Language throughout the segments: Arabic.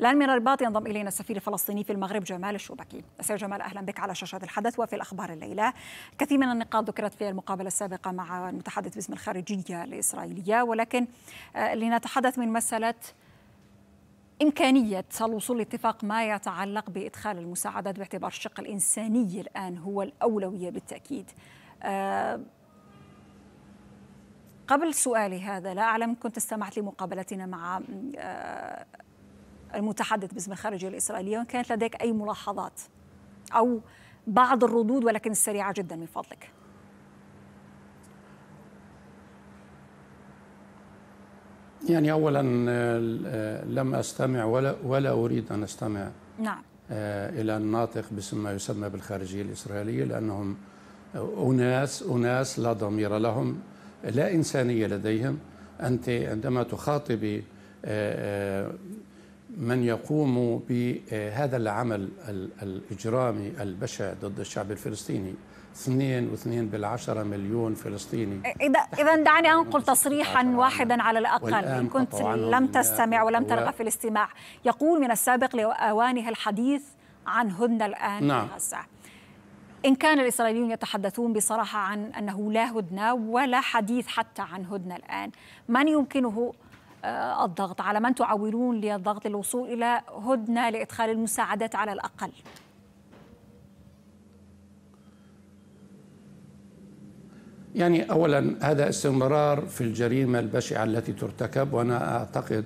الآن من الرباط ينضم إلينا السفير الفلسطيني في المغرب جمال الشوبكي استاذ جمال أهلا بك على شاشة الحدث وفي الأخبار الليلة كثير من النقاط ذكرت في المقابلة السابقة مع المتحدث باسم الخارجية الإسرائيلية ولكن آه، لنتحدث من مسألة إمكانية الوصول لاتفاق ما يتعلق بإدخال المساعدات باعتبار الشق الإنساني الآن هو الأولوية بالتأكيد آه، قبل سؤالي هذا لا أعلم كنت استمعت لمقابلتنا مع آه، المتحدث باسم الخارجية الإسرائيلية وإن كانت لديك أي ملاحظات أو بعض الردود ولكن السريعة جدا من فضلك يعني اولا آه، لم استمع ولا ولا اريد ان استمع نعم آه، الى الناطق باسم ما يسمى بالخارجيه الاسرائيليه لانهم اناس اناس لا ضمير لهم لا انسانيه لديهم انت عندما تخاطبي آه، من يقوم بهذا العمل الإجرامي البشع ضد الشعب الفلسطيني اثنين واثنين بالعشرة مليون فلسطيني إذا إذا دعني أنقل تصريحا واحدا على الأقل إن كنت لم تستمع ولم ترغب في الاستماع يقول من السابق لأوانه الحديث عن هدنة الآن نعم. في غزة إن كان الإسرائيليون يتحدثون بصراحة عن أنه لا هدنة ولا حديث حتى عن هدنة الآن من يمكنه آه، الضغط على من تعولون للضغط للوصول إلى هدنة لإدخال المساعدات على الأقل يعني أولا هذا استمرار في الجريمة البشعة التي ترتكب وأنا أعتقد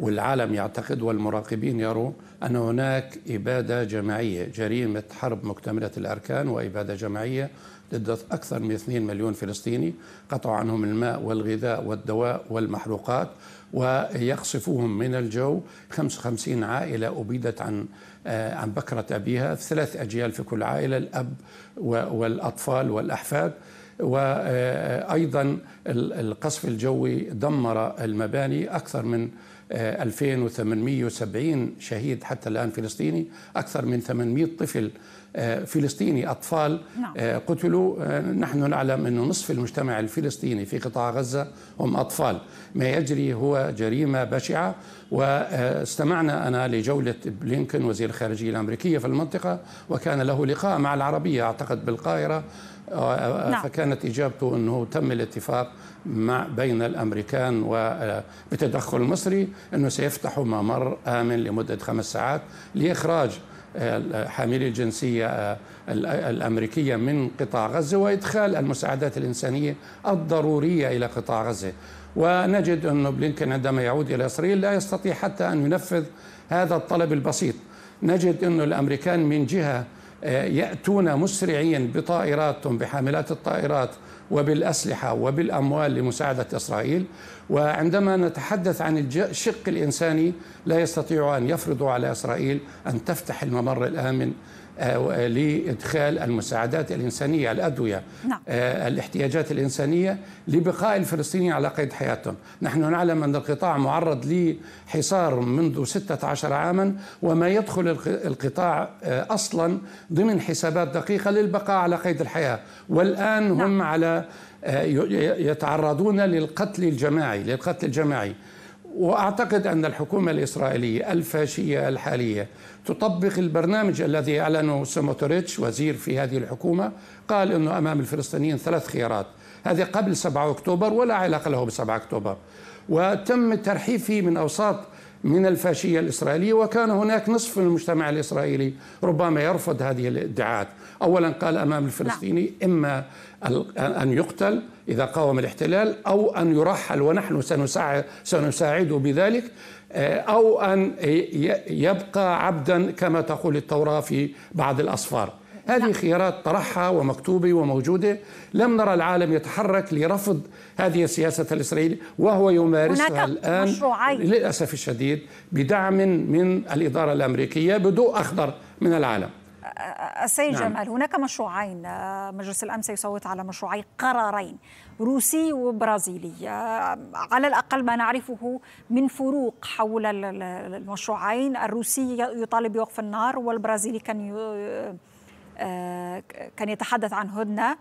والعالم يعتقد والمراقبين يروا أن هناك إبادة جماعية جريمة حرب مكتملة الأركان وإبادة جماعية ضد أكثر من 2 مليون فلسطيني قطعوا عنهم الماء والغذاء والدواء والمحروقات ويقصفوهم من الجو 55 عائلة أبيدت عن آه، عن بكرة أبيها ثلاث أجيال في كل عائلة الأب والأطفال والأحفاد وأيضا آه، القصف الجوي دمر المباني أكثر من 2870 آه، شهيد حتى الآن فلسطيني أكثر من 800 طفل آه، فلسطيني أطفال آه، نعم. قتلوا نحن نعلم أن نصف المجتمع الفلسطيني في قطاع غزة هم أطفال ما يجري هو جريمة بشعة واستمعنا أنا لجولة بلينكن وزير الخارجية الأمريكية في المنطقة وكان له لقاء مع العربية أعتقد بالقاهرة نعم. فكانت إجابته أنه تم الاتفاق مع بين الأمريكان وبتدخل مصري أنه سيفتحوا ممر آمن لمدة خمس ساعات لإخراج حاملي الجنسية آه، الأمريكية من قطاع غزة وإدخال المساعدات الإنسانية الضرورية إلى قطاع غزة ونجد أن بلينكن عندما يعود إلى إسرائيل لا يستطيع حتى أن ينفذ هذا الطلب البسيط نجد أن الأمريكان من جهة آه، يأتون مسرعين بطائراتهم بحاملات الطائرات وبالأسلحة وبالأموال لمساعدة إسرائيل وعندما نتحدث عن الشق الإنساني لا يستطيع أن يفرض على إسرائيل أن تفتح الممر الآمن لادخال المساعدات الانسانيه الادويه نعم. آه، الاحتياجات الانسانيه لبقاء الفلسطينيين على قيد حياتهم، نحن نعلم ان القطاع معرض لحصار منذ 16 عاما وما يدخل القطاع آه، اصلا ضمن حسابات دقيقه للبقاء على قيد الحياه، والان هم نعم. على آه، يتعرضون للقتل الجماعي للقتل الجماعي واعتقد ان الحكومه الاسرائيليه الفاشيه الحاليه تطبق البرنامج الذي اعلنه سموتريتش وزير في هذه الحكومه قال انه امام الفلسطينيين ثلاث خيارات هذا قبل 7 اكتوبر ولا علاقه له ب 7 اكتوبر وتم الترحيب فيه من اوساط من الفاشية الإسرائيلية وكان هناك نصف من المجتمع الإسرائيلي ربما يرفض هذه الادعاءات أولا قال أمام الفلسطيني لا. نعم. إما أن يقتل إذا قاوم الاحتلال أو أن يرحل ونحن سنساعده بذلك آه، أو أن يبقى عبدا كما تقول التوراة في بعض الأصفار هذه نعم. خيارات طرحها ومكتوبة وموجودة لم نرى العالم يتحرك لرفض هذه السياسة الإسرائيلية وهو يمارسها الآن مشروعي. للأسف الشديد بدعم من الإدارة الأمريكية بضوء أخضر من العالم السيد نعم. جمال هناك مشروعين مجلس الامن سيصوت على مشروعي قرارين روسي وبرازيلي على الاقل ما نعرفه من فروق حول المشروعين الروسي يطالب بوقف النار والبرازيلي كان كان يتحدث عن هدنة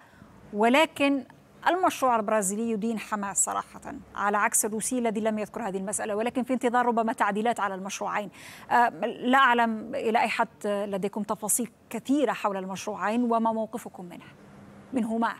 ولكن المشروع البرازيلي يدين حماس صراحة على عكس الروسي الذي لم يذكر هذه المسألة ولكن في انتظار ربما تعديلات على المشروعين لا أعلم إلى أي حد لديكم تفاصيل كثيرة حول المشروعين وما موقفكم منه منهما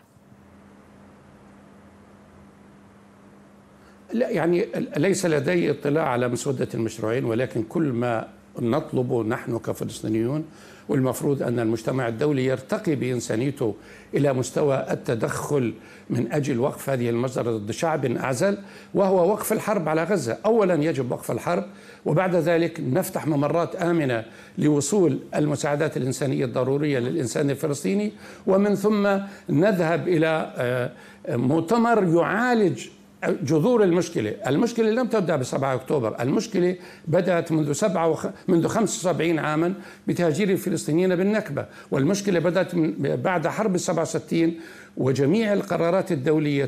لا يعني ليس لدي اطلاع على مسودة المشروعين ولكن كل ما نطلبه نحن كفلسطينيون والمفروض أن المجتمع الدولي يرتقي بإنسانيته إلى مستوى التدخل من أجل وقف هذه المجزرة ضد شعب أعزل وهو وقف الحرب على غزة أولا يجب وقف الحرب وبعد ذلك نفتح ممرات آمنة لوصول المساعدات الإنسانية الضرورية للإنسان الفلسطيني ومن ثم نذهب إلى آه، مؤتمر يعالج جذور المشكلة المشكلة لم تبدأ ب 7 أكتوبر المشكلة بدأت منذ سبعة وخ... منذ 75 عاما بتهجير الفلسطينيين بالنكبة والمشكلة بدأت من... بعد حرب 67 وجميع القرارات الدولية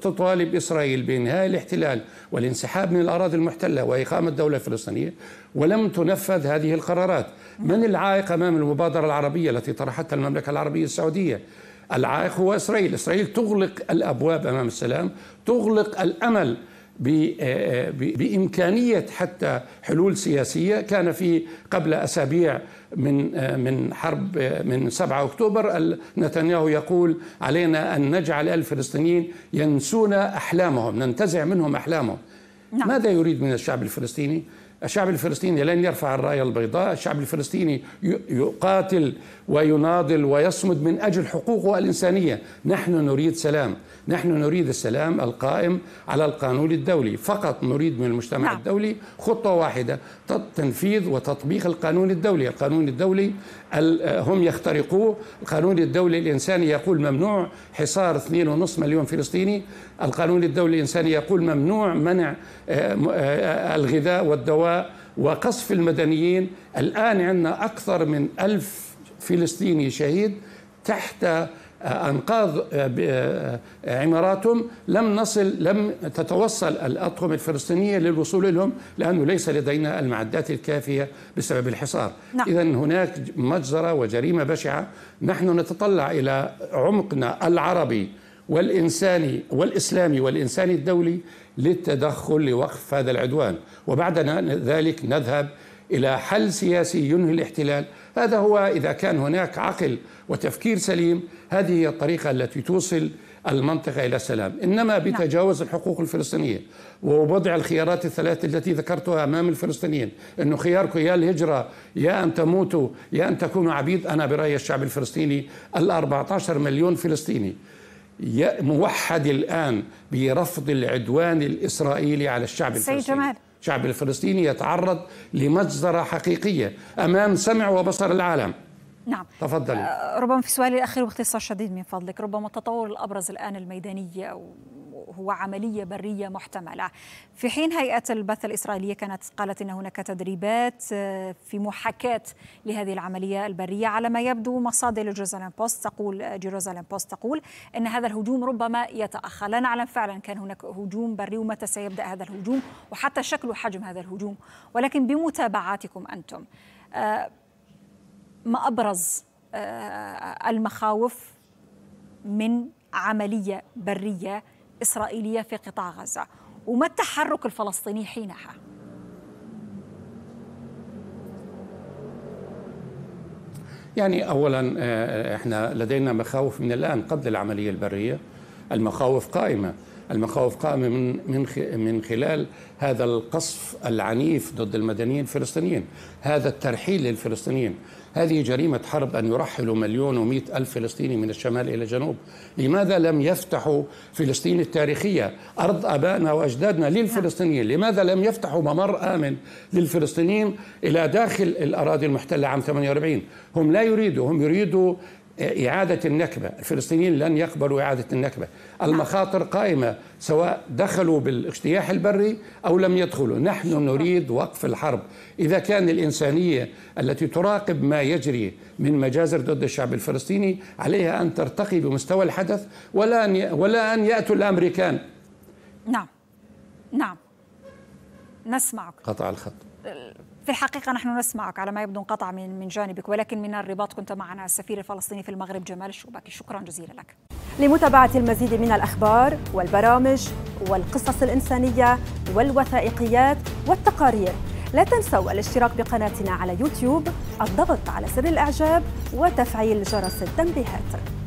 تطالب إسرائيل بإنهاء الاحتلال والانسحاب من الأراضي المحتلة وإقامة دولة فلسطينية ولم تنفذ هذه القرارات من العائق أمام المبادرة العربية التي طرحتها المملكة العربية السعودية العائق هو إسرائيل إسرائيل تغلق الأبواب أمام السلام تغلق الأمل بامكانيه حتى حلول سياسيه كان في قبل اسابيع من من حرب من 7 اكتوبر نتنياهو يقول علينا ان نجعل الفلسطينيين ينسون احلامهم ننتزع منهم احلامهم نعم. ماذا يريد من الشعب الفلسطيني الشعب الفلسطيني لن يرفع الراية البيضاء الشعب الفلسطيني يقاتل ويناضل ويصمد من أجل حقوقه الإنسانية نحن نريد سلام نحن نريد السلام القائم على القانون الدولي فقط نريد من المجتمع لا. نعم. الدولي خطة واحدة تنفيذ وتطبيق القانون الدولي القانون الدولي هم يخترقوه القانون الدولي الإنساني يقول ممنوع حصار 2.5 مليون فلسطيني القانون الدولي الإنساني يقول ممنوع منع آه، آه، آه، الغذاء والدواء وقصف المدنيين الآن عندنا أكثر من ألف فلسطيني شهيد تحت انقاض عماراتهم لم نصل لم تتوصل الاطقم الفلسطينيه للوصول لهم لانه ليس لدينا المعدات الكافيه بسبب الحصار نعم. اذا هناك مجزره وجريمه بشعه نحن نتطلع الى عمقنا العربي والإنساني والإسلامي والإنساني الدولي للتدخل لوقف هذا العدوان وبعد ذلك نذهب إلى حل سياسي ينهي الاحتلال هذا هو إذا كان هناك عقل وتفكير سليم هذه هي الطريقة التي توصل المنطقة إلى السلام إنما نعم. بتجاوز الحقوق الفلسطينية ووضع الخيارات الثلاثة التي ذكرتها أمام الفلسطينيين أنه خياركم يا الهجرة يا أن تموتوا يا أن تكونوا عبيد أنا برأي الشعب الفلسطيني ال 14 مليون فلسطيني موحد الآن برفض العدوان الإسرائيلي على الشعب الفلسطيني جمال الشعب الفلسطيني يتعرض لمجزرة حقيقية أمام سمع وبصر العالم نعم تفضل آه، ربما في سؤالي الأخير باختصار شديد من فضلك ربما التطور الأبرز الآن الميداني هو عملية برية محتملة في حين هيئة البث الإسرائيلية كانت قالت أن هناك تدريبات آه، في محاكاة لهذه العملية البرية على ما يبدو مصادر جيروزالم بوست تقول جيروزالم بوست تقول أن هذا الهجوم ربما يتأخر لا نعلم فعلا كان هناك هجوم بري ومتى سيبدأ هذا الهجوم وحتى شكل وحجم هذا الهجوم ولكن بمتابعاتكم أنتم آه، ما أبرز آه، المخاوف من عملية برية إسرائيلية في قطاع غزة وما التحرك الفلسطيني حينها؟ يعني اولا آه، آه، احنا لدينا مخاوف من الان قبل العمليه البريه المخاوف قائمه المخاوف قائمة من من من خلال هذا القصف العنيف ضد المدنيين الفلسطينيين هذا الترحيل للفلسطينيين هذه جريمة حرب أن يرحلوا مليون ومئة ألف فلسطيني من الشمال إلى الجنوب لماذا لم يفتحوا فلسطين التاريخية أرض أبائنا وأجدادنا للفلسطينيين لماذا لم يفتحوا ممر آمن للفلسطينيين إلى داخل الأراضي المحتلة عام 48 هم لا يريدوا هم يريدوا إعادة النكبة الفلسطينيين لن يقبلوا إعادة النكبة المخاطر قائمة سواء دخلوا بالاجتياح البري أو لم يدخلوا نحن نريد وقف الحرب إذا كان الإنسانية التي تراقب ما يجري من مجازر ضد الشعب الفلسطيني عليها أن ترتقي بمستوى الحدث ولا أن, ولا أن يأتوا الأمريكان نعم نعم نسمعك قطع الخط في الحقيقة نحن نسمعك على ما يبدو انقطع من من جانبك ولكن من الرباط كنت معنا السفير الفلسطيني في المغرب جمال الشوباكي شكرا جزيلا لك لمتابعة المزيد من الأخبار والبرامج والقصص الإنسانية والوثائقيات والتقارير لا تنسوا الاشتراك بقناتنا على يوتيوب الضغط على زر الإعجاب وتفعيل جرس التنبيهات